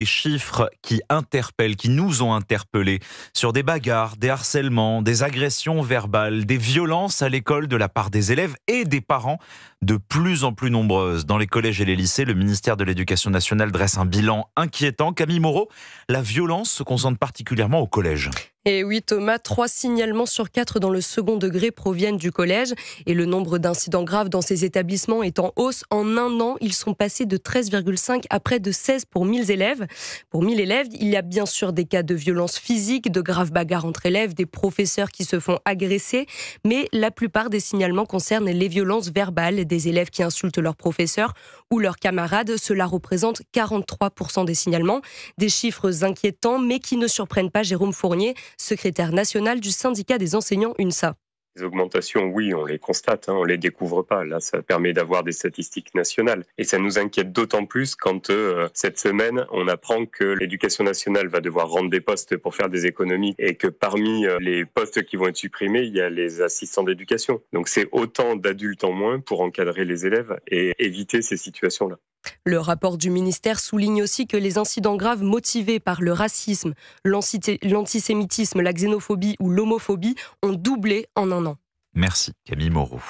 des chiffres qui interpellent, qui nous ont interpellés sur des bagarres, des harcèlements, des agressions verbales, des violences à l'école de la part des élèves et des parents de plus en plus nombreuses. Dans les collèges et les lycées, le ministère de l'Éducation nationale dresse un bilan inquiétant. Camille Moreau, la violence se concentre particulièrement au collège. Et oui, Thomas, trois signalements sur quatre dans le second degré proviennent du collège. Et le nombre d'incidents graves dans ces établissements est en hausse. En un an, ils sont passés de 13,5 à près de 16 pour 1000 élèves. Pour 1000 élèves, il y a bien sûr des cas de violences physiques, de graves bagarres entre élèves, des professeurs qui se font agresser. Mais la plupart des signalements concernent les violences verbales, des élèves qui insultent leurs professeurs ou leurs camarades. Cela représente 43% des signalements. Des chiffres inquiétants, mais qui ne surprennent pas Jérôme Fournier, secrétaire national du syndicat des enseignants UNSA. Les augmentations, oui, on les constate, hein, on les découvre pas. Là, ça permet d'avoir des statistiques nationales. Et ça nous inquiète d'autant plus quand euh, cette semaine, on apprend que l'éducation nationale va devoir rendre des postes pour faire des économies et que parmi euh, les postes qui vont être supprimés, il y a les assistants d'éducation. Donc c'est autant d'adultes en moins pour encadrer les élèves et éviter ces situations-là. Le rapport du ministère souligne aussi que les incidents graves motivés par le racisme, l'antisémitisme, la xénophobie ou l'homophobie ont doublé en un an. Merci Camille Moreau.